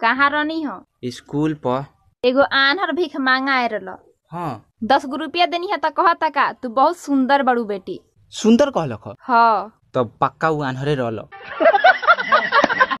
कहाँ रहनी हो स्कूल पर एगो आन्हर भीख मांगा आये रहा हाँ दस गो रुपया देनी है तो था का तू बहुत सुंदर बड़ू बेटी सुंदर कहल हाँ तब पक्का वो आन्हरे रहल